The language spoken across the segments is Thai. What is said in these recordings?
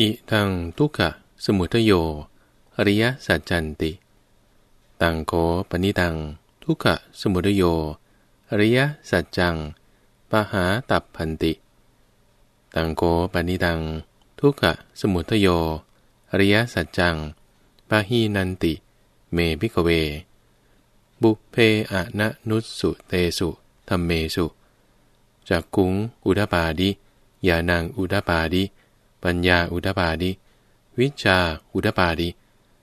อิทังทุกขะสมุทโยอริยสัจจันติตังโกปนิตังทุกขะสมุทโยอริยสัจจังปหาตับพันติตังโกปนิตังทุกขะสมุทโยอริยสัจจังปะหีนันติ เมพิกเวบุเพอนนุสุเตสุธรรมเมสุจากกุงอุดาปาดิยานางอุดาปาดิปัญญาอุดปาดิวิชาอุดปาดิ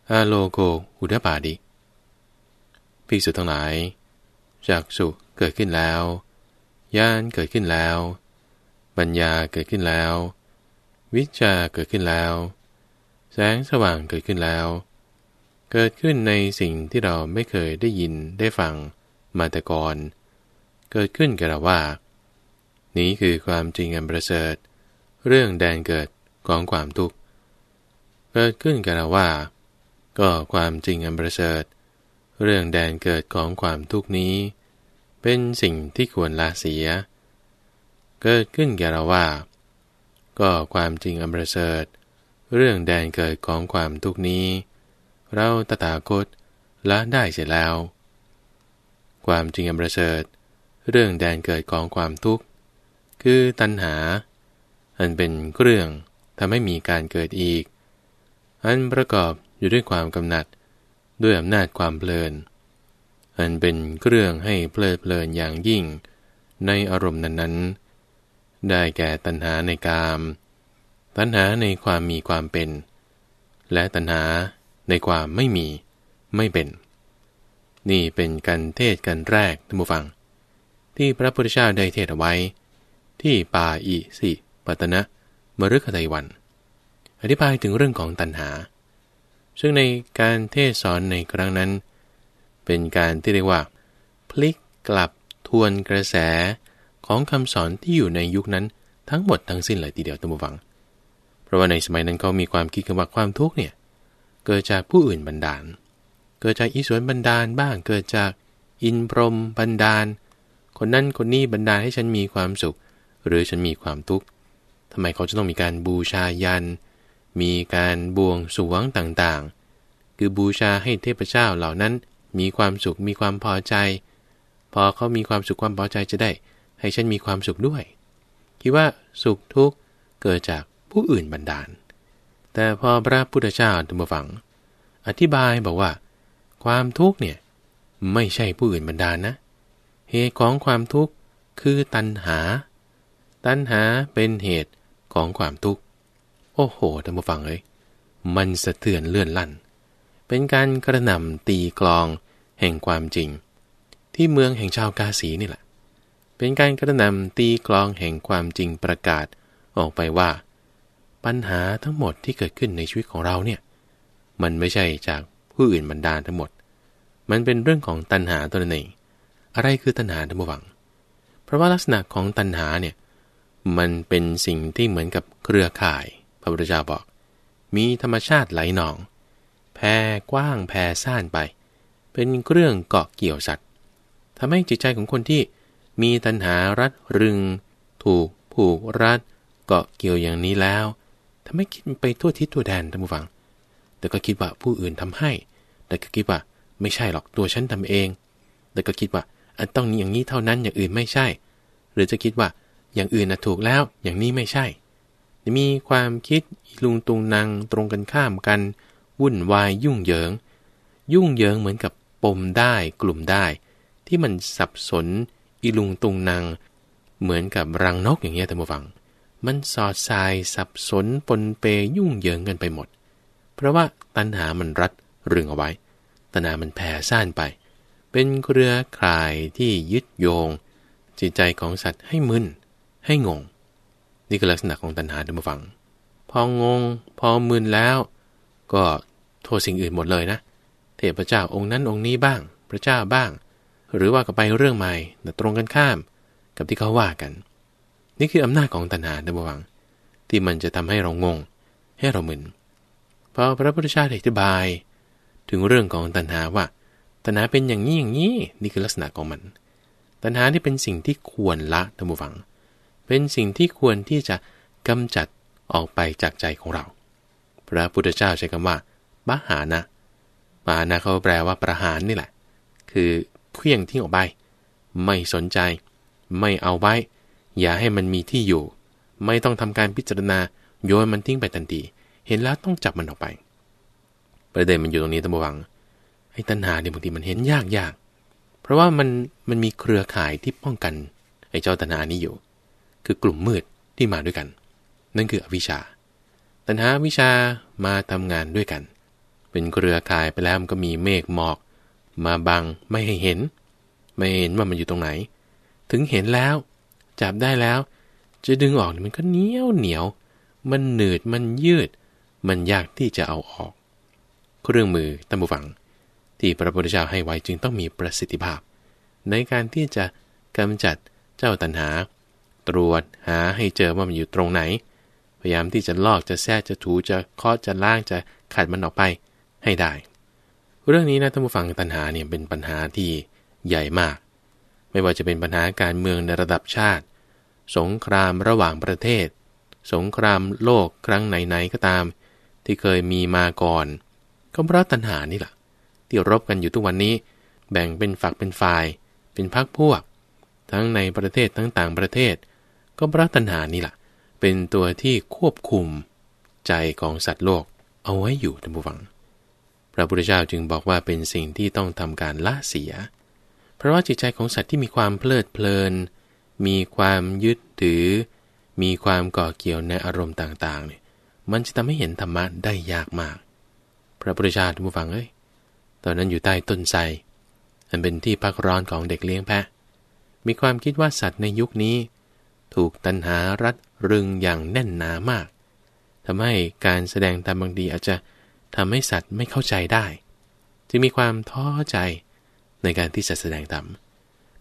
อาโลโกอุดปาดิภิกษุทั้งหลาย จากสุเกิดขึ้นแล้วญาณเกิดขึ้นแล้ว ปัญญาเกิดขึ้นแล้ว วิชาเกิดขึ้นแล้ว แสงสว่างเกิดขึ้นแล้ว เกิดขึ้นในสิ่งที่เราไม่เคยได้ยินได้ฟังมาแต่ก่อน เกิดขึ้นกับเราว่า นี้คือความจริงอันประเสริฐ เรื่องแดนเกิดของความทุกข์เกิดขึ้นกันว่า ก็ความจริงอันประเสริฐเรื่องแดนเกิดของความทุกนี้ เป็นสิ่งที่ควรละเสีย เกิดขึ้นแก่เราว่า ก็ความจริงอันประเสริฐเรื่องแดนเกิดของความทุกนี้ เราตถาคตละได้เสร็จแล้ว ความจริงอันประเสริฐเรื่องแดนเกิดของความทุกข์ คือตัณหา อันเป็นเครื่องทำให้มีการเกิดอีก อันประกอบอยู่ด้วยความกำหนัด ด้วยอำนาจความเพลิน อันเป็นเครื่องให้เพลิดเพลินอย่างยิ่ง ในอารมณ์นั้นๆ ได้แก่ตัณหาในกาม ตัณหาในความมีความเป็น และตัณหาในความไม่มี ไม่เป็น นี่เป็นการเทศกันแรกท่านผู้ฟัง ที่พระพุทธเจ้าได้เทศเอาไว้ ที่ป่าอิสิปตนะมฤคตวัน อธิบายถึงเรื่องของตัณหา ซึ่งในการเทศสอนในครั้งนั้น เป็นการที่เรียกว่า พลิกกลับทวนกระแสของคำสอนที่อยู่ในยุคนั้น ทั้งหมดทั้งสิ้นเลยทีเดียวตัมบวัง เพราะว่าในสมัยนั้นเขามีความคิดกันว่าความทุกข์เนี่ย เกิดจากผู้อื่นบันดาล เกิดจากอิสวนบันดาลบ้าง เกิดจากอินพรมบันดาล คนนั้นคนนี้บันดาลให้ฉันมีความสุข หรือฉันมีความทุกข์ทำไมเขาจะต้องมีการบูชายัน มีการบวงสวงต่างๆ คือบูชาให้เทพเจ้าเหล่านั้นมีความสุข มีความพอใจ พอเขามีความสุขความพอใจจะได้ ให้ฉันมีความสุขด้วย คิดว่าสุขทุกข์เกิดจากผู้อื่นบันดาล แต่พอพระพุทธเจ้าตุมฝัง อธิบายบอกว่า ความทุกข์เนี่ยไม่ใช่ผู้อื่นบันดาลนะ เหตุของความทุกข์คือตัณหา ตัณหาเป็นเหตุของความทุกข์ โอ้โหท่านผู้ฟังเอ้ยมันสะเทือนเลื่อนลั่น เป็นการกระหน่ำตีกลองแห่งความจริง ที่เมืองแห่งชาวกาสีนี่แหละ เป็นการกระหน่ำตีกลองแห่งความจริงประกาศออกไปว่า ปัญหาทั้งหมดที่เกิดขึ้นในชีวิตของเราเนี่ย มันไม่ใช่จากผู้อื่นบรรดาทั้งหมด มันเป็นเรื่องของตัณหาตัวหนึ่งอะไรคือตัณหาท่านผู้ฟัง เพราะว่าลักษณะของตัณหาเนี่ยมันเป็นสิ่งที่เหมือนกับเครือข่าย พระพุทธเจ้าบอก มีธรรมชาติไหลหนอง แพ่กว้างแพ่ซ่านไป เป็นเครื่องเกาะเกี่ยวสัตว์ทำให้จิตใจของคนที่มีตัณหารัดรึง ถูกผูกรัดเกาะเกี่ยวอย่างนี้แล้วทำให้คิดไปทั่วทิศทั่วแดนท่านผู้ฟัง แต่ก็คิดว่าผู้อื่นทำให้ แต่ก็คิดว่าไม่ใช่หรอกตัวฉันทำเอง แต่ก็คิดว่าอันต้องอย่างนี้เท่านั้นอย่างอื่นไม่ใช่ หรือจะคิดว่าอย่างอื่นนะถูกแล้ว อย่างนี้ไม่ใช่ มีความคิดลุงตุงนางตรงกันข้ามกัน วุ่นวายยุ่งเหยิง ยุ่งเหยิงเหมือนกับปมได้กลุ่มได้ ที่มันสับสนอีลุงตุงนางเหมือนกับรังนกอย่างเงี้ยท่านฟัง มันสอดสาย สับสนปนเปยุ่งเหยิงกันไปหมด เพราะว่าตัณหามันรัด รึงเอาไว้ ตัณหามันแผ่ซ่านไป เป็นเครือข่ายที่ยึดโยง จิตใจของสัตว์ให้มึนให้งงนี่คือลักษณะของตัณหาดูมาฟัง พองง พอมึนแล้ว ก็โทษสิ่งอื่นหมดเลยนะ เทพเจ้าองค์นั้นองค์นี้บ้าง พระเจ้าบ้าง หรือว่าก็ไปเรื่องใหม่แต่ตรงกันข้ามกับที่เขาว่ากัน นี่คืออำนาจของตัณหาดูมาฟัง ที่มันจะทำให้เรางง ให้เรามึน พอพระพุทธเจ้าอธิบาย ถึงเรื่องของตัณหาว่าตัณหาเป็นอย่างนี้อย่างนี้ นี่คือลักษณะของมัน ตัณหาที่เป็นสิ่งที่ควรละท่านผู้ฟังเป็นสิ่งที่ควรที่จะกำจัดออกไปจากใจของเรา พระพุทธเจ้าใช้คำว่าบาหานะ บาหานะเขาแปลว่าประหารนี่แหละ คือเคล้่งทิ้งออกไป ไม่สนใจ ไม่เอาไว้ อย่าให้มันมีที่อยู่ ไม่ต้องทำการพิจารณาโยนมันทิ้งไปทันที เห็นแล้วต้องจับมันออกไป ประเด็นมันอยู่ตรงนี้ตั้งบวังไอ้ตัณหาเนี่ยบางทีมันเห็นยากยากเพราะว่ามันมันมีเครือข่ายที่ป้องกันไอ้เจ้าตัณหานี้อยู่คือกลุ่มมืดที่มาด้วยกัน นั่นคืออวิชชา ตัณหาวิชามาทำงานด้วยกัน เป็นเครือข่ายไปแล้วมันก็มีเมฆหมอก มาบังไม่ให้เห็นไม่เห็นว่ามันอยู่ตรงไหน ถึงเห็นแล้วจับได้แล้ว จะดึงออก มันก็เหนียวเหนียว มันหนืดมันยืด มันยากที่จะเอาออก เครื่องมือตั้มบุฟัง ที่พระพุทธเจ้าให้ไว้จึงต้องมีประสิทธิภาพ ในการที่จะกำจัดเจ้าตัณหาตรวจหาให้เจอว่ามันอยู่ตรงไหน พยายามที่จะลอกจะแทะจะถูจะเคาะจะล้างจะขัดมันออกไปให้ได้ เรื่องนี้นะท่านผู้ฟังตัญหาเนี่ยเป็นปัญหาที่ใหญ่มาก ไม่ว่าจะเป็นปัญหาการเมืองในระดับชาติ สงครามระหว่างประเทศ สงครามโลกครั้งไหนๆก็ตาม ที่เคยมีมาก่อนก็เพราะตัญหานี่แหละที่รบกันอยู่ทุกวันนี้ แบ่งเป็นฝักเป็นฝ่ายเป็นพรรคพวก ทั้งในประเทศทั้งต่างประเทศก็พระตัณหานี่แหละเป็นตัวที่ควบคุม ใจของสัตว์โลกเอาไว้อยู่ท่านผู้ฟัง พระพุทธเจ้าจึงบอกว่าเป็นสิ่งที่ต้องทำการละเสีย เพราะว่าจิตใจของสัตว์ที่มีความเพลิดเพลิน มีความยึดถือ มีความก่อเกี่ยวในอารมณ์ต่างๆเนี่ยมันจะทำให้เห็นธรรมะได้ยากมาก พระพุทธเจ้าท่านผู้ฟังเอ้ยตอนนั้นอยู่ใต้ต้นไทรอันเป็นที่พักร้อนของเด็กเลี้ยงแพะ มีความคิดว่าสัตว์ในยุคนี้ถูกตันหารัดรึงอย่างแน่นหนามาก ทำให้การแสดงตามบางดีอาจจะทำให้สัตว์ไม่เข้าใจได้จึงมีความท้อใจในการที่จะแสดงธรรม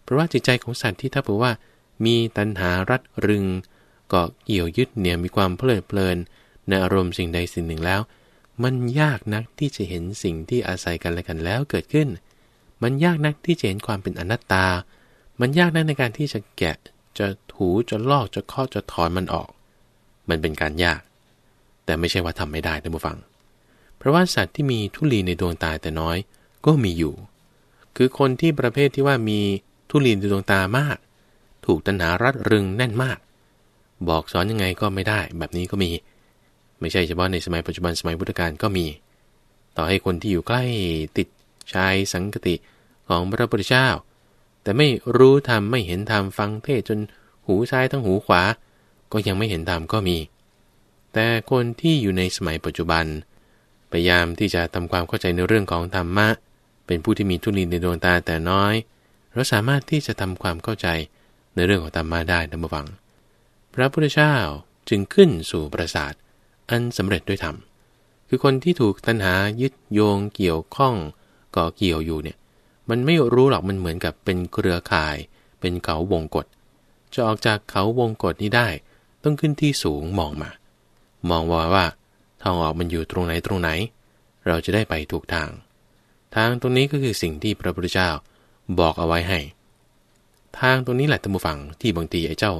เพราะว่าจิตใจของสัตว์ที่ถ้าบอกว่า มีตันหารัดรึงก็เกี่ยวยึดเนี่ยมีความเพลิดเพลิน ในอารมณ์สิ่งใดสิ่งหนึ่งแล้ว มันยากนักที่จะเห็นสิ่งที่อาศัยกันและกันแล้วเกิดขึ้น มันยากนักที่จะเห็นความเป็นอนัตตา มันยากนักในการที่จะแกะจะถูจะลอกจะข้อจะถอนมันออก มันเป็นการยาก แต่ไม่ใช่ว่าทำไม่ได้ท่านผู้ฟัง เพราะว่าสัตว์ที่มีทุลีในดวงตาแต่น้อยก็มีอยู่ คือคนที่ประเภทที่ว่ามีทุลีในดวงตามาก ถูกตัณหารัดรึงแน่นมาก บอกสอนยังไงก็ไม่ได้แบบนี้ก็มี ไม่ใช่เฉพาะในสมัยปัจจุบันสมัยพุทธกาลก็มี ต่อให้คนที่อยู่ใกล้ติดชายสังกติของพระพุทธเจ้าแต่ไม่รู้ธรรมไม่เห็นธรรมฟังเทศจนหูซ้ายทั้งหูขวา ก็ยังไม่เห็นธรรมก็มี แต่คนที่อยู่ในสมัยปัจจุบันพยายามที่จะทำความเข้าใจในเรื่องของธรรมะ เป็นผู้ที่มีทุนินในดวงตาแต่น้อยเราสามารถที่จะทำความเข้าใจในเรื่องของธรรมะได้นะบัง พระพุทธเจ้าจึงขึ้นสู่ประสาท อันสำเร็จด้วยธรรม คือคนที่ถูกตัณหายึดโยงเกี่ยวข้องก่อเกี่ยวอยู่เนี่ยมันไม่รู้หรอก มันเหมือนกับเป็นเครือข่าย เป็นเขาวงกฏจะออกจากเขาวงกฏนี้ได้ ต้องขึ้นที่สูงมองมา มองว่าว่าทางออกมันอยู่ตรงไหนตรงไหน เราจะได้ไปถูกทาง ทางตรงนี้ก็คือสิ่งที่พระพุทธเจ้าบอกเอาไว้ให้ ทางตรงนี้แหละท่านผู้ฟังที่บางทีไอ้เจ้า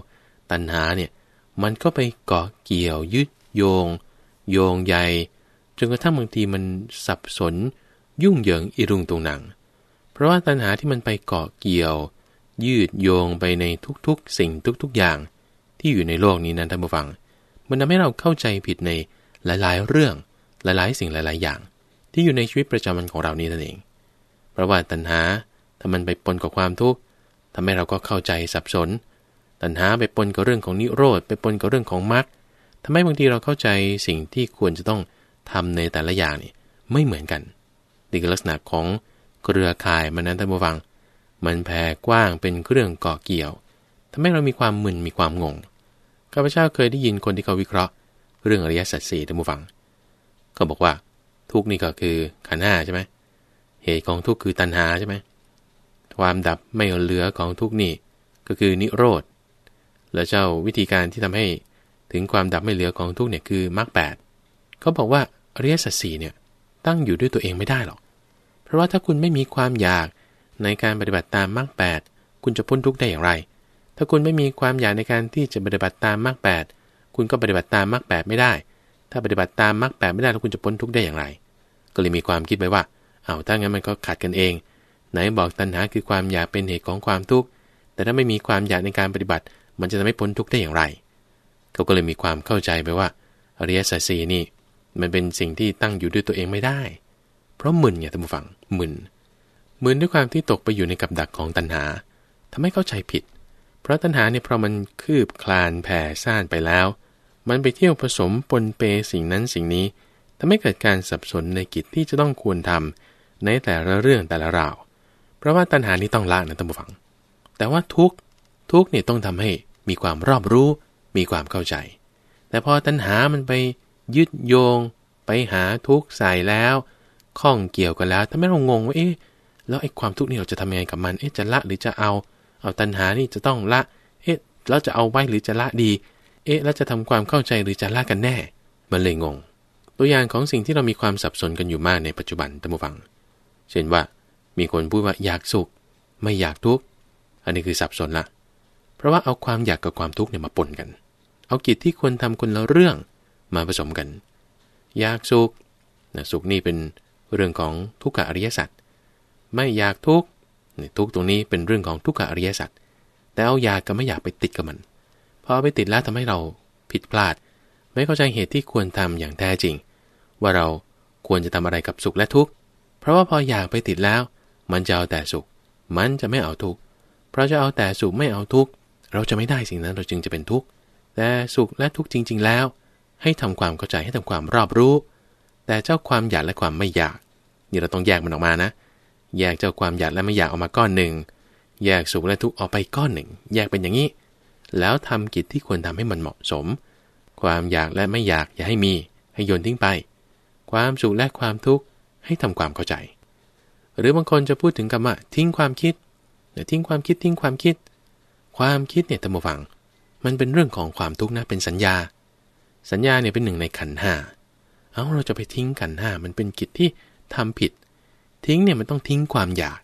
ตัณหาเนี่ย มันก็ไปเกาะเกี่ยว ยึด โยง โยงใหญ่ จนกระทั่งบางทีมันสับสนยุ่งเหยิงอิรุงตุงหนังเพราะว่าตัณหาที่มันไปเกาะเกี่ยว ยืดโยงไปในทุกๆ สิ่งทุกๆอย่างที่อยู่ในโลกนี้นั้นท่านผู้ฟัง มันทำให้เราเข้าใจผิดในหลายๆเรื่องหลายๆสิ่งหลาย ๆอย่าง ที่อยู่ในชีวิตประจำวันของเรานี้นั่นเองเพราะว่าตัณหาถ้ามันไปปนกับความทุกข์ทำให้เราก็เข้าใจสับสนตัณหาไปปนกับเรื่องของนิโรธไปปนกับเรื่องของมรรคทำให้บางทีเราเข้าใจสิ่งที่ควรจะต้องทำในแต่ละอย่างนี่ไม่เหมือนกันนี่คือลักษณะของเครือข่ายมันนั้นท่านผู้ฟัง มันแผ่กว้างเป็นเครื่องก่อเกี่ยว ทำให้เรามีความมึนมีความงงข้าพเจ้าเคยได้ยินคนที่เขาวิเคราะห์ เรื่องอริยสัจสี่ท่านผู้ฟังเขาบอกว่าทุกนี่ก็คือขันห้าใช่ไหมเหตุของทุกคือตัณหาใช่ไหมความดับไม่เหลือของทุกนี่ก็คือนิโรธ และเจ้าวิธีการที่ทำให้ถึงความดับไม่เหลือของทุกเนี่ยคือมรรคแปดเขาบอกว่าอริยสัจสี่เนี่ยตั้งอยู่ด้วยตัวเองไม่ได้หรอกราะว่าถ้าคุณไม่มีความอยากในการปฏิบัติตามมรรคแปดคุณจะพ้นทุกข์ได้อย่างไร ถ้าคุณไม่มีความอยากในการที่จะปฏิบัติตามมรรคแปดคุณก็ปฏิบัติตามมรรคแปดไม่ได้ ถ้าปฏิบัติตามมรรคแปดไม่ได้แล้วคุณจะพ้นทุกข์ได้อย่างไร ก็เลยมีความคิดไปว่าเอาถ้างั้นมันก็ขาดกันเอง ไหนบอกตัณหาคือความอยากเป็นเหตุของความทุกข์แต่ถ้าไม่มีความอยากในการปฏิบัติ มันจะทำให้พ้นทุกข์ได้อย่างไรเขาก็เลยมีความเข้าใจไปว่าอริยสัจสีนี่มันเป็นสิ่งที่ตั้งอยู่ด้วยตัวเองไม่ได้พราะมึนไงท่านผู้ฟัง มึน มึนด้วยความที่ตกไปอยู่ในกับดักของตัณหา ทำให้เข้าใจผิด เพราะตัณหาเนี่ยพอมันคืบคลานแผ่ซ่านไปแล้ว มันไปเที่ยวผสมปนเปสิ่งนั้นสิ่งนี้ ทำให้เกิดการสับสนในกิจที่จะต้องควรทำในแต่ละเรื่องแต่ละราว เพราะว่าตัณหานี้ต้องละนะท่านผู้ฟัง แต่ว่าทุกทุกเนี่ยต้องทำให้มีความรอบรู้ มีความเข้าใจ แต่พอตัณหามันไปยึดโยง ไปหาทุกใส่แล้วข้องเกี่ยวกันแล้วทำให้เรางงว่าเอ๊ะแล้วไอ้ความทุกข์นี่เราจะทำยังไงกับมัน เอ๊ะจะละหรือจะเอา เอาตัณหานี่จะต้องละเอ๊ะเราจะเอาไว้หรือจะละดี เอ๊ะแล้วจะทำความเข้าใจหรือจะละกันแน่ มันเลยงง ตัวอย่างของสิ่งที่เรามีความสับสนกันอยู่มากในปัจจุบันตัมฟังเช่นว่ามีคนพูดว่า อยากสุขไม่อยากทุกข์อันนี้คือสับสนละเพราะว่าเอาความอยากกับความทุกข์เนี่ยมาปนกัน เอากิจที่ควรทำคนละเรื่องมาผสมกันอยากสุขนะสุขนี่เป็นเรื่องของทุกขอริยสัจไม่อยากทุกข์ทุกตรงนี้เป็นเรื่องของทุกขอริยสัจแต่เอาอยากก็ไม่อยากไปติดกับมันพอไปติดแล้วทำให้เราผิดพลาด ไม่เข้าใจเหตุที่ควรทำอย่างแท้จริง ว่าเราควรจะทำอะไรกับสุขและทุกข์เพราะว่าพออยากไปติดแล้วมันจะเอาแต่สุข มันจะไม่เอาทุกข์เพราะจะเอาแต่สุขไม่เอาทุกข์เราจะไม่ได้สิ่งนั้นเราจึงจะเป็นทุกข์แต่สุขและทุกข์จริง ๆ แล้ว ให้ทำความเข้าใจให้ทำความรอบรู้ แต่เจ้าความ อยากและความไม่อยากนี่เราต้องแยกมันออกมานะ แยกเจ้าความอยากและไม่อยากออกมาก้อนหนึ่ง แยกสุขและทุกข์ออกไปก้อนหนึ่ง แยกเป็นอย่างนี้ แล้วทำกิจที่ควรทำให้มันเหมาะสม ความอยากและไม่อยากอย่าให้มี ให้โยนทิ้งไป ความสุขและความทุกข์ ให้ทำความเข้าใจ หรือบางคนจะพูดถึงคำว่าทิ้งความคิดเียทิ้งความคิดทิ้งความคิด ความคิดเนี่ยธรรมฟัง มันเป็นเรื่องของความทุกข์นะ เป็นสัญญา สัญญาเนี่ยเป็นหนึ่งในขันห้าเอาเราจะไปทิ้งขันห้ามันเป็นกิจที่ทำผิด ทิ้งเนี่ยมันต้องทิ้งความอยาก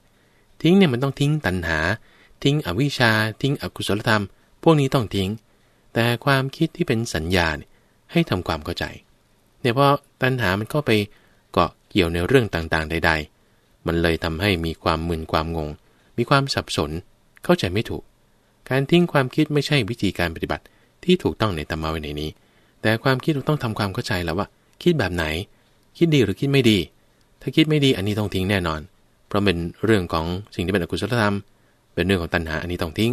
ทิ้งเนี่ยมันต้องทิ้งตัณหา ทิ้งอวิชชา ทิ้งอกุศลธรรม พวกนี้ต้องทิ้ง แต่ความคิดที่เป็นสัญญาให้ทำความเข้าใจ เนี่ยเพราะตัณหา มันก็ไป เกาะเกี่ยวในเรื่องต่างๆ ใดๆ มันเลยทำให้มีความมึนความงง มีความสับสน เข้าใจไม่ถูก การทิ้งความคิดไม่ใช่วิธีการปฏิบัติที่ถูกต้องในธรรมะวัในนี้ แต่ความคิดเราต้องทำความเข้าใจแล้วว่าคิดแบบไหน คิดดีหรือคิดไม่ดีถ้าคิดไม่ดีอันนี้ต้องทิ้งแน่นอน เพราะเป็นเรื่องของสิ่งที่เป็นอกุศลธรรม เป็นเรื่องของตัณหาอันนี้ต้องทิ้ง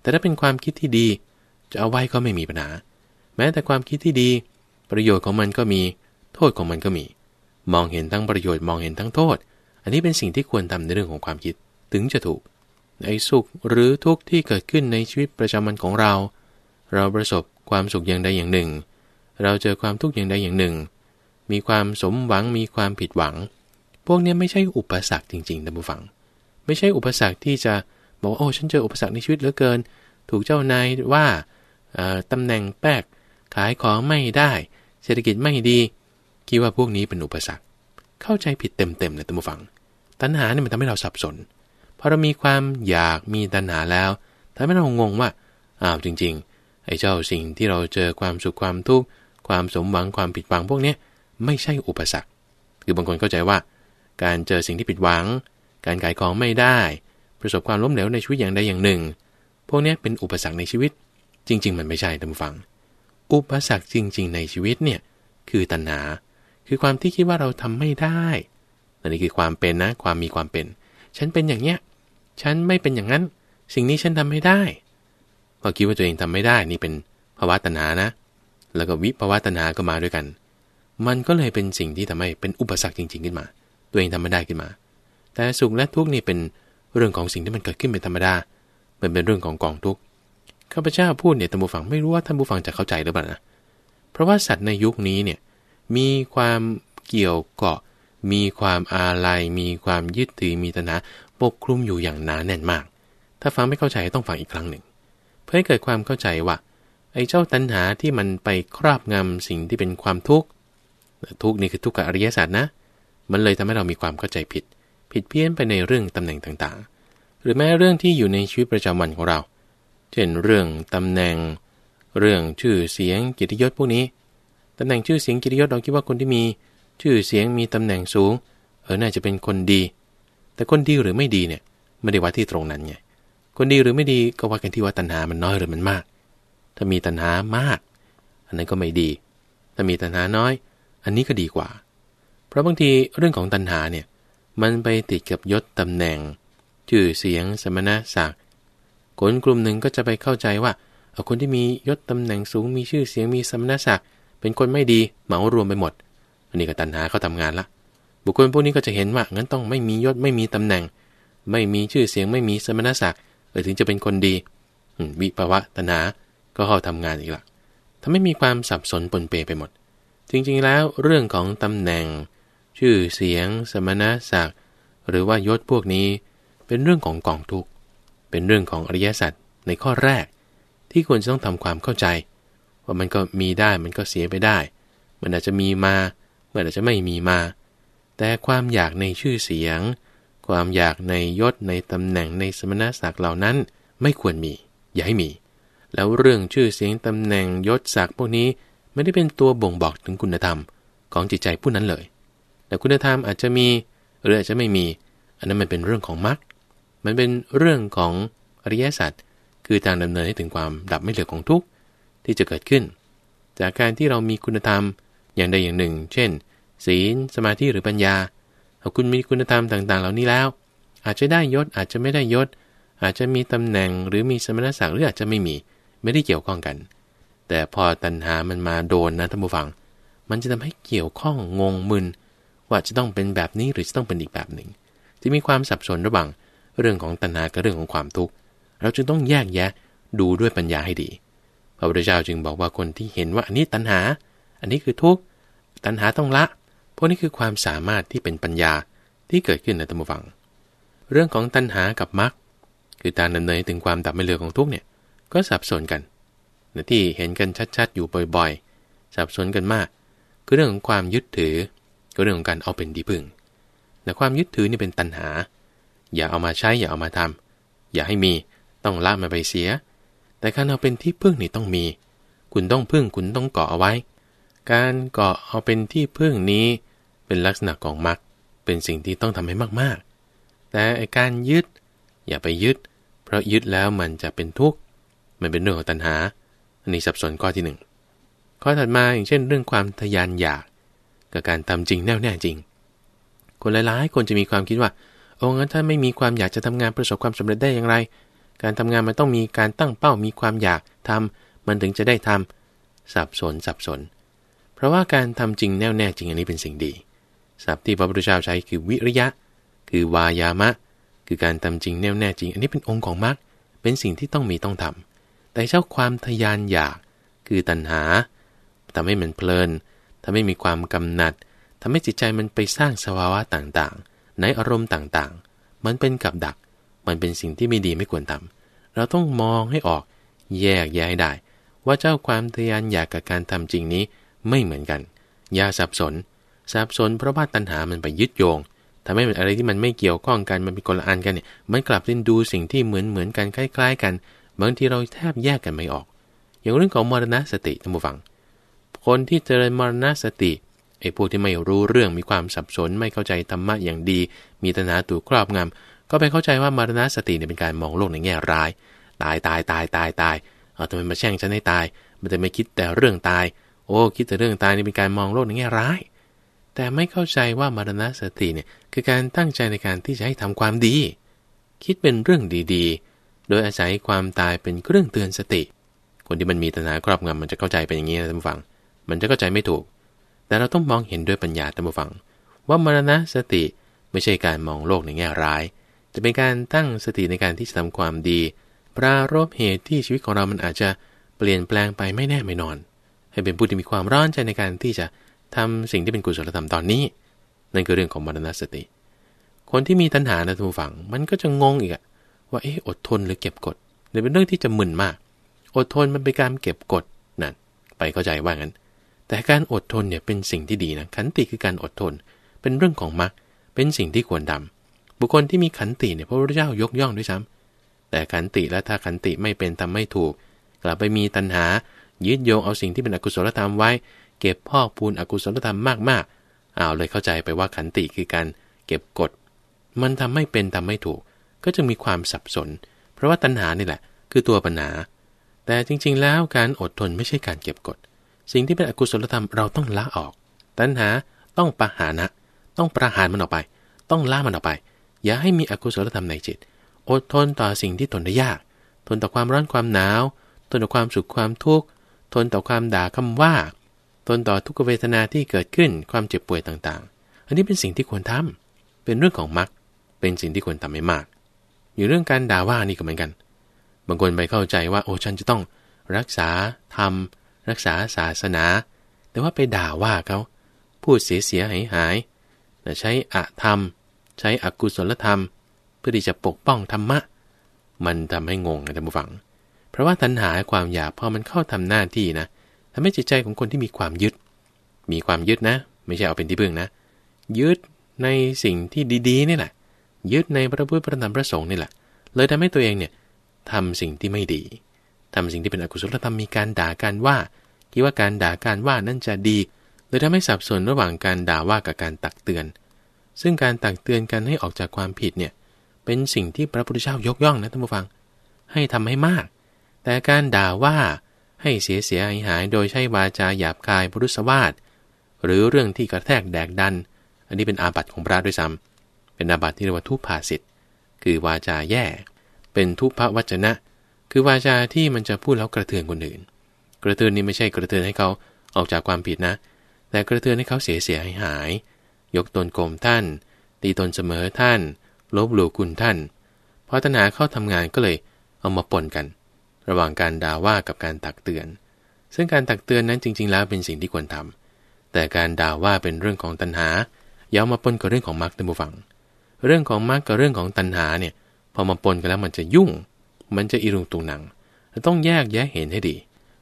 แต่ถ้าเป็นความคิดที่ดีจะเอาไว้ก็ไม่มีปัญหา แม้แต่ความคิดที่ดี ประโยชน์ของมันก็มี โทษของมันก็มี มองเห็นทั้งประโยชน์มองเห็นทั้งโทษ อันนี้เป็นสิ่งที่ควรทำในเรื่องของความคิด ถึงจะถูกในสุขหรือทุกข์ที่เกิดขึ้นในชีวิตประจำวันของเรา เราประสบความสุขอย่างใดอย่างหนึ่ง เราเจอความทุกข์อย่างใดอย่างหนึ่ง มีความสมหวังมีความผิดหวังพวกนี้ไม่ใช่อุปสรรคจริงๆท่นผู้ฟัง ไม่ใช่อุปสรรคที่จะบอกว่าโอ้ฉันเจออุปสรรคในชีวิตเหลือเกิน ถูกเจ้านายว่าตำแหน่งแปกขายของไม่ได้ เศรษฐกิจไม่ดีคิดว่าพวกนี้เป็นอุปสรรคเข้าใจผิดเต็มๆเลยท่านผู้ฟัง ตัณหาเนี่ยมันทำให้เราสับสนพอเรามีความอยากมีตัณหาแล้วทำให้เรางงว่าอ้าวจริงๆไอ้เจ้าสิ่งที่เราเจอความสุขความทุกข์ความสมหวังความผิดหวัง พวกนี้ไม่ใช่อุปสรรคคือบางคนเข้าใจว่าการเจอสิ่งที่ผิดหวัง การขายของไม่ได้ ประสบความล้มเหลวในชีวิตอย่างใดอย่างหนึ่ง พวกนี้เป็นอุปสรรคในชีวิต จริงๆมันไม่ใช่ท่านฟัง อุปสรรคจริงๆ ในชีวิตเนี่ยคือตัณหา คือความที่คิดว่าเราทำไม่ได้อันนี้คือความเป็นนะ ความมีความเป็น ฉันเป็นอย่างเนี้ย ฉันไม่เป็นอย่างนั้น สิ่งนี้ฉันทำไม่ได้ พอคิดว่าตัวเองทำไม่ได้นี่เป็นภาวะตัณหา นะ แล้วก็วิภาวะตัณหาก็มาด้วยกัน มันก็เลยเป็นสิ่งที่ทำให้เป็นอุปสรรคจริง ๆ ขึ้นมาตัวเองทำไม่ได้ขึ้นมา แต่สุขและทุกข์นี่เป็นเรื่องของสิ่งที่มันเกิดขึ้นเป็นธรรมดาเหมือนเป็นเรื่องของกองทุกข์ ข้าพเจ้าพูดเนี่ย ท่านผู้ฟังไม่รู้ว่าท่านผู้ฟังจะเข้าใจหรือเปล่านะ เพราะว่าสัตว์ในยุคนี้เนี่ย มีความเกี่ยวเกาะ มีความอาลัย มีความยึดถือมีตนะ ปกคลุมอยู่อย่างหนาแน่นมาก ถ้าฟังไม่เข้าใจต้องฟังอีกครั้งหนึ่ง เพื่อให้เกิดความเข้าใจว่าไอ้เจ้าตัณหาที่มันไปครอบงำสิ่งที่เป็นความทุกข์ทุกข์นี่คือทุกขอริยศาสตร์นะมันเลยทำให้เรามีความเข้าใจผิด ผิดเพี้ยนไปในเรื่องตำแหน่งต่างๆ หรือแม้เรื่องที่อยู่ในชีวิตประจำวันของเรา เช่นเรื่องตำแหน่ง เรื่องชื่อเสียงกิตยศพวกนี้ตำแหน่งชื่อเสียงกิตยศเราคิดว่าคนที่มี ชื่อเสียงมีตำแหน่งสูงเออน่าจะเป็นคนดี แต่คนดีหรือไม่ดีเนี่ยไม่ได้วัดที่ตรงนั้นไงคนดีหรือไม่ดีก็วัดกันที่ว่าตัณหามันน้อยหรือมันมาก ถ้ามีตัณหามาก อันนั้นก็ไม่ดีถ้ามีตัณหาน้อย อันนี้ก็ดีกว่าเพราะบางที เรื่องของตัณหาเนี่ย มันไปติดกับยศตำแหน่ง ชื่อเสียงสมณะศักดิ์คนกลุ่มหนึ่งก็จะไปเข้าใจว่า เอาคนที่มียศตำแหน่งสูง มีชื่อเสียงมีสมณศักดิ์ เป็นคนไม่ดีเหมารวมไปหมด อันนี้ก็ตัณหาเขาทางานละ บุคคลพวกนี้ก็จะเห็นว่างั้นต้องไม่มียศไม่มีตำแหน่ง ไม่มีชื่อเสียงไม่มีสมณศักดิ์เออถึงจะเป็นคนดี วิปวะตัณหาก็เข้าทำงานอีกละ ทำให้มีความสับสนปนเปไปหมด จริงๆแล้วเรื่องของตำแหน่งชื่อเสียงสมณศักดิ์หรือว่ายศพวกนี้ เป็นเรื่องของกองทุกข์เป็นเรื่องของอริยสัจในข้อแรก ที่ควรจะต้องทำความเข้าใจ ว่ามันก็มีได้มันก็เสียไปได้ มันอาจจะมีมาเมื่อาจจะไม่มีมา แต่ความอยากในชื่อเสียง ความอยากในยศในตำแหน่งในสมณศักดิ์เหล่านั้นไม่ควรมี อย่าให้มี แล้วเรื่องชื่อเสียงตำแหน่งยศศักดิ์พวกนี้ ไม่ได้เป็นตัวบ่งบอกถึงคุณธรรม ของจิตใจผู้นั้นเลยแต่คุณธรรมอาจจะมี หรืออาจจะไม่มี อันนั้นมันเป็นเรื่องของมรรค มันเป็นเรื่องของอริยสัจ คือทางดำเนินให้ถึงความดับไม่เหลือของทุกข์ที่จะเกิดขึ้น จากการที่เรามีคุณธรรมอย่างใดอย่างหนึ่ง เช่น ศีล สมาธิหรือปัญญาถ้าคุณมีคุณธรรมต่างๆเหล่านี้แล้ว อาจจะได้ยศอาจจะไม่ได้ยศ อาจจะมีตำแหน่งหรือมีสมณศักดิ์หรืออาจจะไม่มี ไม่ได้เกี่ยวข้องกัน แต่พอตัณหามันมาโดนนะท่านผู้ฟัง มันจะทำให้เกี่ยวข้องงงมึนว่าจะต้องเป็นแบบนี้หรือจะต้องเป็นอีกแบบหนึ่งจะมีความสับสนระหว่างเรื่องของตัณหากับเรื่องของความทุกข์เราจึงต้องแยกแยะดูด้วยปัญญาให้ดีพระพุทธเจ้าจึงบอกว่าคนที่เห็นว่าอันนี้ตัณหา อันนี้คือทุกข์ตัณหาต้องละพวกนี้คือความสามารถที่เป็นปัญญาที่เกิดขึ้นในธรรมวัง เรื่องของตัณหากับมรรคคือการดำเนินถึงความดับไม่เหลือของทุกข์เนี่ยก็สับสนกันที่เห็นกันชัดๆ อยู่บ่อยๆ สับสนกันมากคือเรื่องของความยึดถือก็เรื่องของการเอาเป็นดีพึ่ง แต่ความยึดถือนี่เป็นตัณหา อย่าเอามาใช้ อย่าเอามาทำ อย่าให้มี ต้องละมันไปเสีย แต่การเอาเป็นที่พึ่งนี่ต้องมี คุณต้องพึ่ง คุณต้องเกาะเอาไว้ การเกาะเอาเป็นที่พึ่งนี้เป็นลักษณะของมรรคเป็นสิ่งที่ต้องทำให้มากๆ แต่การยึด อย่าไปยึด เพราะยึดแล้วมันจะเป็นทุกข์ มันเป็นเรื่องของตัณหา อันนี้สับสนข้อที่1ข้อถัดมาอย่างเช่นเรื่องความทยานอยากกับการทำจริงแน่วแน่จริง คนหลาย ๆ คนจะมีความคิดว่า โอ้งั้นถ้าไม่มีความอยากจะทำงานประสบความสำเร็จได้อย่างไร การทำงานมันต้องมีการตั้งเป้ามีความอยากทำมันถึงจะได้ทำสับสนสับสน เพราะว่าการทำจริงแน่วแน่จริงอันนี้เป็นสิ่งดีศัพท์ที่พระพุทธเจ้าใช้คือวิริยะ คือวายามะ คือการทำจริงแน่วแน่จริง อันนี้เป็นองค์ของมรรคเป็นสิ่งที่ต้องมีต้องทำแต่เจ้าความทยานอยากคือตัณหา ทำให้มันเพลินทำให้มีความกำหนัด ทำให้จิตใจมันไปสร้างสภาวะต่างๆ ในอารมณ์ต่างๆ มันเป็นกับดัก มันเป็นสิ่งที่ไม่ดีไม่ควรทำ เราต้องมองให้ออก แยกแยะได้ ว่าเจ้าความทยานอยากกับการทำจริงนี้ไม่เหมือนกันอย่าสับสน สับสนเพราะว่าตัณหามันไปยึดโยง ทำให้มันอะไรที่มันไม่เกี่ยวข้องกัน มันเป็นคนละอันกันเนี่ย มันกลับเล่นดูสิ่งที่เหมือนเหมือนกันคล้ายๆ กันบางทีเราแทบแยกกันไม่ออก อย่างเรื่องของมรณะสติท่านผู้ฟังคนที่เจริญมรณสติไอ้พวกที่ไม่รู้เรื่องมีความสับสน ไม่เข้าใจธรรมะอย่างดี มีตนาถูกครอบงำก็ไปเข้าใจว่า มรณสติเนี่ยเป็นการมองโลกในแง่ร้าย ตายตายตายตายตายเอาทำไมมาแช่งฉันให้ตาย มันจะไม่คิดแต่เรื่องตาย โอ้คิดแต่เรื่องตายนี่เป็นการมองโลกในแง่ร้าย แต่ไม่เข้าใจว่ามรณสติเนี่ยคือการตั้งใจในการที่จะให้ทำความดี คิดเป็นเรื่องดี ๆ โดยอาศัยความตายเป็นเครื่องเตือนสติ คนที่มันมีตนาครอบงำมันจะเข้าใจเป็นอย่างนี้นะท่านฟังมันจะเข้าใจไม่ถูก แต่เราต้องมองเห็นด้วยปัญญาตามฟัง ว่ามรณะสติไม่ใช่การมองโลกในแง่ร้าย จะเป็นการตั้งสติในการที่จะทำความดีปรารบเหตุที่ชีวิตของเรามันอาจจะเปลี่ยนแปลงไปไม่แน่ไม่นอน ให้เป็นผู้ที่มีความร้อนใจในการที่จะทำสิ่งที่เป็นกุศลธรรมตอนนี้นั่นคือเรื่องของมรณะสติ คนที่มีตัณหาในทูฝังมันก็จะงงอีกว่าเอออดทนหรือเก็บกดเนี่ยเป็นเรื่องที่จะมึนมาก อดทนมันเป็นการเก็บกดนั่นไปเข้าใจว่างั้นแต่การอดทนเนี่ยเป็นสิ่งที่ดีนะขันติคือการอดทนเป็นเรื่องของมรรคเป็นสิ่งที่ควรทำบุคคลที่มีขันติเนี่ยพระพุทธเจ้ายกย่องด้วยซ้ำแต่ขันติและถ้าขันติไม่เป็นทำไม่ถูก กลับไปมีตัณหายึดโยงเอาสิ่งที่เป็นอกุศลธรรมไว้ เก็บพ่อพูนอกุศลธรรมมากๆ เอาเลยเข้าใจไปว่าขันติคือการเก็บกดมันทำไม่เป็นทำไม่ถูก ก็จึงมีความสับสน เพราะว่าตัณหานี่แหละคือตัวปัญหาแต่จริงๆแล้วการอดทนไม่ใช่การเก็บกดสิ่งที่เป็นอกุศลธรรมเราต้องละออก ตัณหาต้องประหานะ ต้องประหารมันออกไป ต้องละมันออกไป อย่าให้มีอกุศลธรรมในจิต อดทนต่อสิ่งที่ทนได้ยาก ทนต่อความร้อนความหนาว ทนต่อความสุขความทุกข์ ทนต่อความด่าคำว่า ทนต่อทุกเวทนาที่เกิดขึ้น ความเจ็บป่วยต่าง ๆ อันนี้เป็นสิ่งที่ควรทำ เป็นเรื่องของมรรคเป็นสิ่งที่ควรทำให้มาก อยู่เรื่องการด่าว่านี่ก็เหมือนกัน บางคนไปเข้าใจว่าโอ้ฉันจะต้องรักษาทำรักษาศาสนาแต่ว่าไปด่าว่าเขาพูดเสียเสียหายหายใช้อะธรรม ใช้อกุศลธรรม เพื่อที่จะปกป้องธรรมะมันทำให้งงนะท่านผู้ฟัง เพราะว่าตัณหาความอยากพอมันเข้าทำหน้าที่นะทำให้จิตใจของคนที่มีความยึด มีความยึดนะ ไม่ใช่เอาเป็นที่พึ่งนะยึดในสิ่งที่ดี ๆ นี่แหละยึดในพระพุทธพระธรรมพระสงฆ์นี่แหละ เลยทำให้ตัวเองเนี่ยทำสิ่งที่ไม่ดีทำสิ่งที่เป็นอกุศลธรรมมี การด่ากันว่า คิดว่าการด่าการว่านั่นจะดีเลยทำให้สับสนระหว่างการด่าว่ากับการตักเตือน ซึ่งการตักเตือนกันให้ออกจากความผิดเนี่ยเป็นสิ่งที่พระพุทธเจ้ายกย่องนะท่านผู้ฟัง ให้ทำให้มาก แต่การด่าว่าให้เสียเสียหายหาย โดยใช้วาจาหยาบคายพุทธสวาสหรือเรื่องที่กระแทกแดกดัน อันนี้เป็นอาบัติของพระด้วยซ้ำ เป็นอาบัติที่เรียกว่าทุพภาสิทธ์คือวาจาแย่ เป็นทุพภวจนะคือวาจาที่มันจะพูดแล้วกระเทือนคนอื่น กระเทือนนี่ไม่ใช่กระเทือนให้เขาออกจากความผิดนะ แต่กระเทือนให้เขาเสียเสียหายหาย ยกตนโกมท่าน ตีตนเสมอท่าน ลบหลู่คุณท่านเพราะตัหาเข้าทำงานก็เลยเอามาปนกัน ระหว่างการด่าว่ากับการตักเตือน ซึ่งการตักเตือนนั้นจริงๆแล้วเป็นสิ่งที่ควรทำ แต่การด่าว่าเป็นเรื่องของตัณหาย่ามาปนกับเรื่องของมรรคตัมบูฟัง เรื่องของมรรคกับเรื่องของตัณหาเนี่ย พอมาปนกันแล้วมันจะยุ่งมันจะอิรุงตุงหนังต้องแยกแยะเห็นให้ดี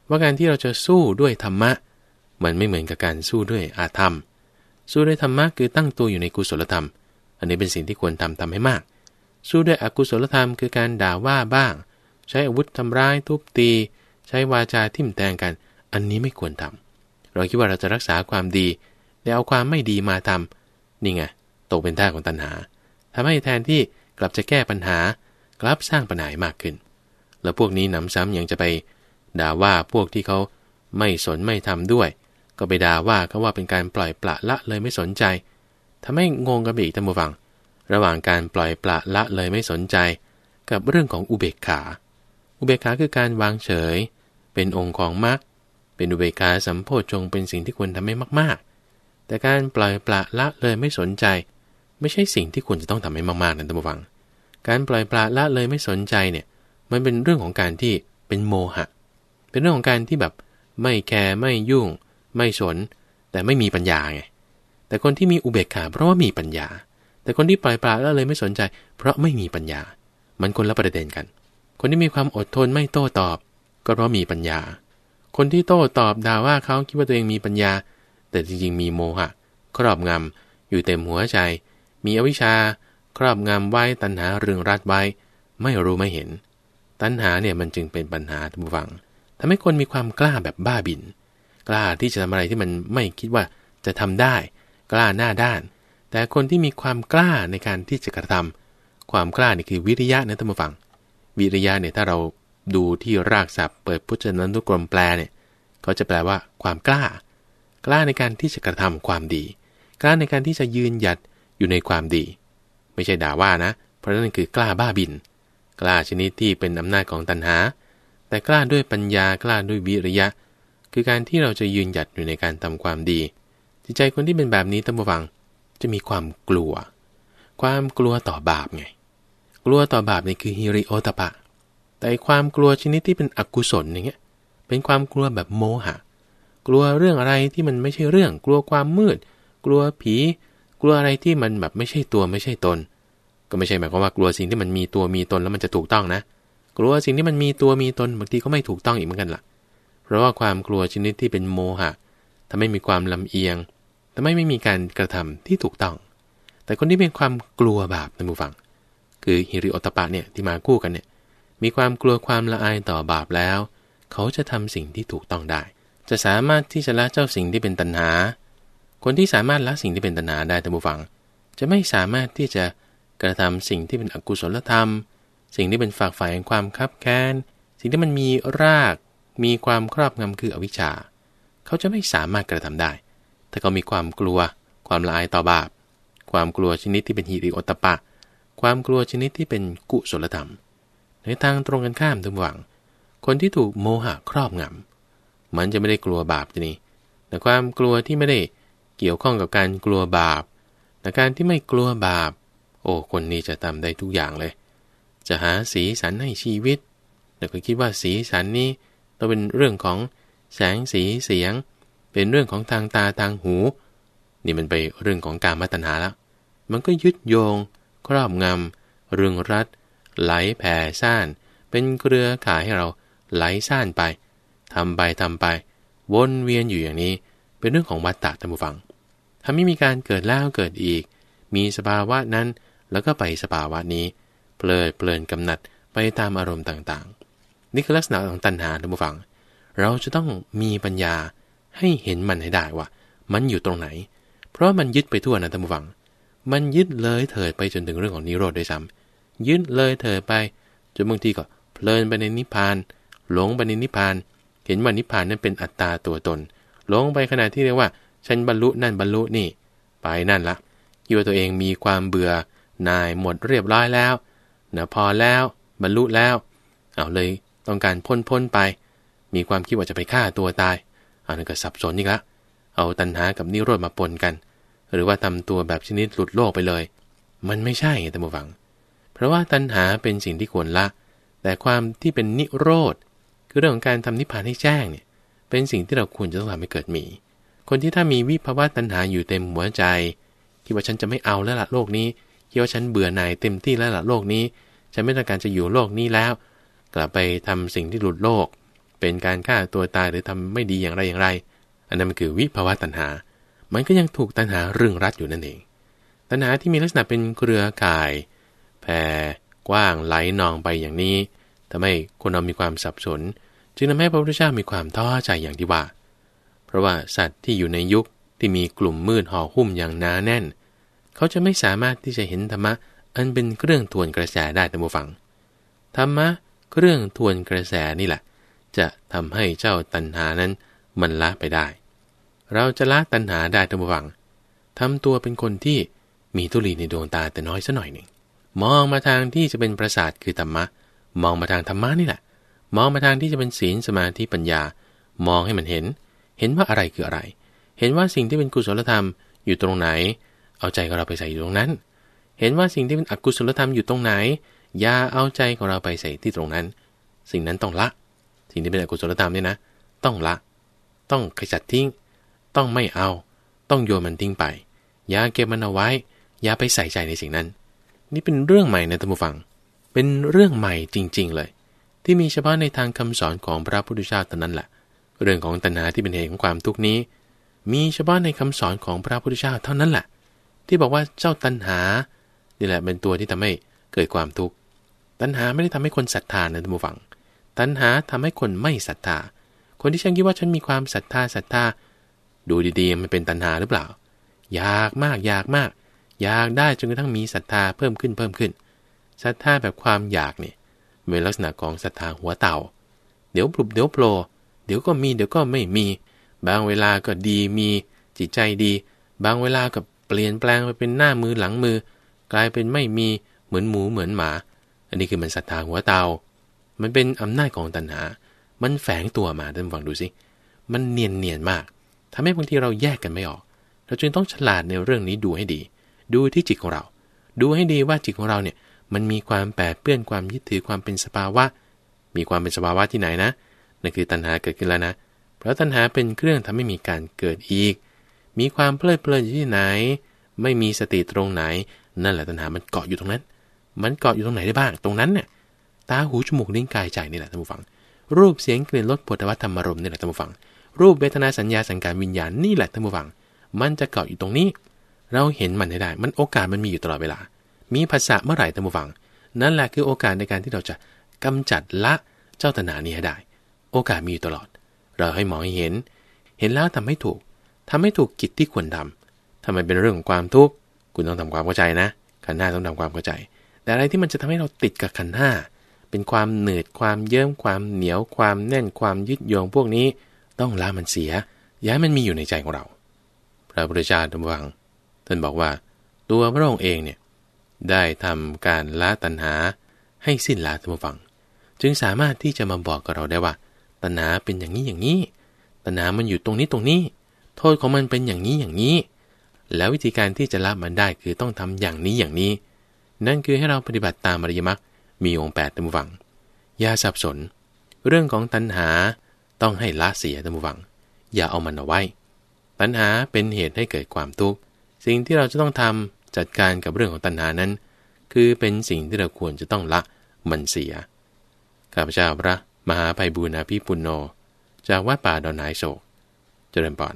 ว่าการที่เราจะสู้ด้วยธรรมะ มันไม่เหมือนกับการสู้ด้วยอาธรรม สู้ด้วยธรรมะคือตั้งตัวอยู่ในกุศลธรรม อันนี้เป็นสิ่งที่ควรทำทำให้มาก สู้ด้วยอกุศลธรรมคือการด่าว่าบ้าง ใช้อาวุธทำร้าย ทุบตี ใช้วาจาทิ่มแทงกัน อันนี้ไม่ควรทำเราคิดว่าเราจะรักษาความดี แล้วเอาความไม่ดีมาทำนี่ไงตกเป็นท่าของตัณหา ทำให้แทนที่กลับจะแก้ปัญหากลับสร้างปัญหามากขึ้น แล้วพวกนี้หนำซ้ำยังจะไปด่าว่าพวกที่เขาไม่สนไม่ทำด้วย ก็ไปด่าว่าเขาว่าเป็นการปล่อยปละละเลยไม่สนใจทำให้งงกันอีกท่านผู้ฟัง ระหว่างการปล่อยปละละเลยไม่สนใจ กับเรื่องของอุเบกขา อุเบกขาคือการวางเฉย เป็นองค์ของมรรคเป็นอุเบกขาสัมโพชงเป็นสิ่งที่ควรทำให้มาก ๆ แต่การปล่อยปละละเลยไม่สนใจ ไม่ใช่สิ่งที่ควรจะต้องทำให้มากๆนั่นท่านผู้ฟังการปล่อยปละละเลยไม่สนใจเนี่ยมันเป็นเรื่องของการที่เป็นโมหะเป็นเรื่องของการที่แบบไม่แคร์ไม่ยุ่ง ไม่สน แต่ไม่มีปัญญาไงแต่คนที่มีอุเบกขาเพราะว่ามีปัญญาแต่คนที่ปล่อยปละละเลยไม่สนใจ เพราะไม่มีปัญญา มันคนละประเด็นกัน คนที่มีความอดทนไม่โต้ตอบ ก็เพราะมีปัญญา คนที่โต้ตอบด่าว่าเขาคิดว่าตัวเองมีปัญญา แต่จริงๆมีโมหะครอบงำอยู่เต็มหัวใจ มีอวิชชาครอบงำไว้ตัณหาเรืองรัดไว้ ไม่รู้ไม่เห็น ตัณหาเนี่ยมันจึงเป็นปัญหาทุกฝัง ทำให้คนมีความกล้าแบบบ้าบิน กล้าที่จะทำอะไรที่มันไม่คิดว่าจะทำได้ กล้าหน้าด้าน แต่คนที่มีความกล้าในการที่จะกระทำ ความกล้านี่คือวิริยะนะท่านผู้ฟังวิริยะเนี่ยถ้าเราดูที่รากศัพท์เปิดพุทธนันทุกรมแปลเนี่ยเขาจะแปลว่าความกล้า กล้าในการที่จะกระทำความดี กล้าในการที่จะยืนหยัดอยู่ในความดีไม่ใช่ด่าว่านะ เพราะนั่นคือกล้าบ้าบิน กล้าชนิดที่เป็นอำนาจของตันหา แต่กล้าด้วยปัญญา กล้าด้วยวิริยะ คือการที่เราจะยืนหยัดอยู่ในการทำความดี จิตใจคนที่เป็นแบบนี้ตั้งวัง จะมีความกลัว ความกลัวต่อบาปไง กลัวต่อบาปนี่คือฮิริโอตปะ แต่ความกลัวชนิดที่เป็นอกุศลอย่างเงี้ย เป็นความกลัวแบบโมหะ กลัวเรื่องอะไรที่มันไม่ใช่เรื่อง กลัวความมืด กลัวผี กลัวอะไรที่มันแบบไม่ใช่ตัวไม่ใช่ตนก็ไม่ใช่หมายความว่ากลัวสิ่งที่มันมีตัวมีตนแล้วมันจะถูกต้องนะ กลัวสิ่งที่มันมีตัวมีตนบางทีก็ไม่ถูกต้องอีกเหมือนกันล่ะ เพราะว่าความกลัวชนิดที่เป็นโมหะทำให้มีความลำเอียงทำให้ไม่มีการกระทำที่ถูกต้อง แต่คนที่เป็นความกลัวบาปในมูฟัง คือฮิริโอตปะเนี่ยที่มาคู่กันเนี่ย มีความกลัวความละอายต่อบาปแล้ว เขาจะทำสิ่งที่ถูกต้องได้ จะสามารถที่จะละเจ้าสิ่งที่เป็นตัณหา คนที่สามารถละสิ่งที่เป็นตัณหาได้ท่านผู้ฟัง จะไม่สามารถที่จะกระทำสิ่งที่เป็นอกุศลธรรม สิ่งที่เป็นฝากฝ่ายแห่งความคับแค้น สิ่งที่มันมีราก มีความครอบงำคืออวิชชา เขาจะไม่สามารถกระทำได้ ถ้าเขามีความกลัว ความละอายต่อบาป ความกลัวชนิดที่เป็นฮิริโอตปะ ความกลัวชนิดที่เป็นกุศลธรรม ในทางตรงกันข้ามทุกหวัง คนที่ถูกโมหะครอบงำมันจะไม่ได้กลัวบาปทีนี้ แต่ความกลัวที่ไม่ได้เกี่ยวข้องกับการกลัวบาป แต่การที่ไม่กลัวบาปโอ้คนนี้จะทำได้ทุกอย่างเลย จะหาสีสันให้ชีวิตแต่ก็คิดว่าสีสันนี้ต้องเป็นเรื่องของแสงสีเสียง เป็นเรื่องของทางตาทางหู นี่มันไปเรื่องของการมัตนาละ มันก็ยึดโยง ครอบงำเรื่องรัดไหลแผ่ซ่าน เป็นเครือข่ายให้เราไหลซ่านไป ทำไปทำไปวนเวียนอยู่อย่างนี้ เป็นเรื่องของวัตตะท่านผู้ฟังทำให้มีการเกิดแล้วเกิดอีก มีสภาวะนั้นแล้วก็ไปสภาวะนี้เพลิดเพลินกำหนัดไปตามอารมณ์ต่างๆ นี่คือลักษณะของตัณหาท่านผู้ฟัง เราจะต้องมีปัญญา ให้เห็นมันให้ได้ว่า มันอยู่ตรงไหน เพราะมันยึดไปทั่วนะท่านผู้ฟัง มันยึดเลยเถิดไปจนถึงเรื่องของนิโรธด้วยซ้ำยึดเลยเถิดไปจนบางทีก็เพลินไปในนิพพาน หลงไปในนิพพาน เห็นว่านิพพานนั้นเป็นอัตตาตัวตน หลงไปขนาดที่เรียกว่าฉันบรรลุนั่นบรรลุนี่ ไปนั่นละิยว่ตัวเองมีความเบื่อนายหมดเรียบร้อยแล้วเนะพอแล้วบรรลุแล้ว เอาเลยต้องการพ้นพ้นไป มีความคิดว่าจะไปฆ่าตัวตายเอานั้นก็สับสนนี่ละเอาตัณหากับนิโรธมาปนกัน หรือว่าทำตัวแบบชนิดหลุดโลกไปเลย มันไม่ใช่แต่บวัง เพราะว่าตัณหาเป็นสิ่งที่ควรละ แต่ความที่เป็นนิโรธคือเรื่องของการทำนิพพานให้แจ้งเนี่ยเป็นสิ่งที่เราควรจะต้องทำให้เกิดมี คนที่ถ้ามีวิภาวะตัณหาอยู่เต็มหัวใจ คิดว่าฉันจะไม่เอาแล้วละโลกนี้คิดว่าฉันเบื่อหน่ายเต็มที่แล้วละโลกนี้ฉันไม่ต้องการจะอยู่โลกนี้แล้ว กลับไปทำสิ่งที่หลุดโลก เป็นการฆ่าตัวตายหรือทำไม่ดีอย่างไรอย่างไร อันนั้นคือวิภาวะตัณหา มันก็ยังถูกตัณหาเรื่องรัดอยู่นั่นเอง ตัณหาที่มีลักษณะเป็นเครือข่ายแผ่กว้างไหลนองไปอย่างนี้ ทำให้คนเรามีความสับสน จึงทำให้พระพุทธเจ้ามีความท้อใจอย่างที่ว่า เพราะว่าสัตว์ที่อยู่ในยุคที่มีกลุ่มมืดห่อหุ้มอย่างหนาแน่นเขาจะไม่สามารถที่จะเห็นธรรมะอันเป็นเครื่องทวนกระแสได้แต่บูฟัง ธรรมะ เครื่องทวนกระแสนี่แหละ จะทำให้เจ้าตัณหานั้นมันละไปได้ เราจะละตัณหาได้แต่บูฟัง ทำตัวเป็นคนที่มีทุลีในดวงตาแต่น้อยสัหน่อยหนึ่ง มองมาทางที่จะเป็นประสาทคือ ธรรมะ มองมาทางธรรมะนี่แหละ มองมาทางที่จะเป็นศีลสมาธิปัญญา มองให้มันเห็น เห็นว่าอะไรคืออะไร เห็นว่าสิ่งที่เป็นกุศลธรรมอยู่ตรงไหนเอาใจของเราไปใส่อยู่ตรงนั้น เห็นว่าสิ่งที่เป็นอกุศลธรรมอยู่ตรงไหน อย่าเอาใจของเราไปใส่ที่ตรงนั้น สิ่งนั้นต้องละ สิ่งที่เป็นอกุศลธรรมเนี่ยนะ ต้องละ ต้องขจัดทิ้ง ต้องไม่เอา ต้องโยนมันทิ้งไป อย่าเก็บมันเอาไว้ อย่าไปใส่ใจในสิ่งนั้น นี่เป็นเรื่องใหม่นะท่านผู้ฟัง เป็นเรื่องใหม่จริงๆ เลย ที่มีเฉพาะในทางคำสอนของพระพุทธเจ้าเท่านั้นแหละ เรื่องของตัณหาที่เป็นเหตุของความทุกข์นี้ มีเฉพาะในคำสอนของพระพุทธเจ้าเท่านั้นแหละที่บอกว่าเจ้าตัณหา นี่แหละเป็นตัวที่ทำให้เกิดความทุกข์ ตัณหาไม่ได้ทำให้คนศรัทธานะท่านผู้ฟัง ตัณหาทำให้คนไม่ศรัทธา คนที่ฉันคิดว่าฉันมีความศรัทธาศรัทธา ดูดีๆ มันเป็นตัณหาหรือเปล่าอยากมากอยากมากอยากได้จนกระทั่งมีศรัทธาเพิ่มขึ้นเพิ่มขึ้น ศรัทธาแบบความอยากนี่เป็นลักษณะของศรัทธาหัวเต่า เดี๋ยวปลุบเดี๋ยวโผล่เดี๋ยวก็มีเดี๋ยวก็ไม่มี บางเวลาก็ดีมี จิตใจดี บางเวลากับปลี่ยนแปลงไปเป็นหน้ามือหลังมือ กลายเป็นไม่มีเหมือนหมูเหมือนหมา อันนี้คือมันศรัทธาหัวเตา มันเป็นอำนาจของตัณหา มันแฝงตัวมาท่านฟังดูสิมันเนียนเนียนมาก ทำให้บางทีเราแยกกันไม่ออก เราจึงต้องฉลาดในเรื่องนี้ดูให้ดี ดูที่จิตของเรา ดูให้ดีว่าจิตของเราเนี่ย มันมีความแปรเปื้อนความยึดถือความเป็นสภาวะมีความเป็นสภาวะที่ไหนนะนั่นคือตัณหาเกิดขึ้นแล้วนะ เพราะตัณหาเป็นเครื่องทำให้มีการเกิดอีกมีความเพลิดเพลินอยู่ที่ไหน ไม่มีสติตรงไหน นั่นแหละตัณหา มันเกาะอยู่ตรงนั้น มันเกาะอยู่ตรงไหนได้บ้าง ตรงนั้นเนี่ยตาหูจมูกลิ้นกายใจนี่แหละท่านผู้ฟัง รูปเสียงกลิ่นรสปวดตวัณธรรมรมนี่แหละท่านผู้ฟัง รูปเวทนาสัญญาสังการวิญญาณนี่แหละท่านผู้ฟัง มันจะเกาะอยู่ตรงนี้ เราเห็นมันได้ มันโอกาสมันมีอยู่ตลอดเวลามีภาษาเมื่อไหร่ท่านผู้ฟัง นั่นแหละคือโอกาสในการที่เราจะกำจัดละเจ้าตัณหานี้ให้ได้โอกาสมีอยู่ตลอด เราให้หมอให้เห็น เห็นแล้วทำให้ถูกทำให้ถูกกิจที่ควรทำทำไมเป็นเรื่องของความทุกข์ คุณต้องทำความเข้าใจนะ ขันห้าต้องทำความเข้าใจ แต่อะไรที่มันจะทำให้เราติดกับขันห้า เป็นความเหนืดความเยิ้มความเหนียว ความแน่น ความยึดโยงพวกนี้ ต้องละมันเสีย ย้ายมันมีอยู่ในใจของเรา พระพุทธเจ้าทำวังท่านบอกว่า ตัวพระองค์เองเนี่ย ได้ทำการละตัณหา ให้สิ้นละทุกฝัง จึงสามารถที่จะมาบอกกับเราได้ว่าตัณหาเป็นอย่างนี้อย่างนี้ ตัณหา มันอยู่ตรงนี้ตรงนี้โทษของมันเป็นอย่างนี้อย่างนี้ แล้ววิธีการที่จะละมันได้คือต้องทำอย่างนี้อย่างนี้ นั่นคือให้เราปฏิบัติตามอริยมรรคมีองค์แปดตามวัง อย่าสับสน เรื่องของตัณหาต้องให้ละเสียตามวัง อย่าเอามันเอาไว้ ตัณหาเป็นเหตุให้เกิดความทุกข์ สิ่งที่เราจะต้องทำจัดการกับเรื่องของตัณหานั้น คือเป็นสิ่งที่เราควรจะต้องละมันเสีย ข้าพเจ้าพระ มหาภัยบูณาภิปุณโญจากวัดป่าดอนไนโศก เจริญปอน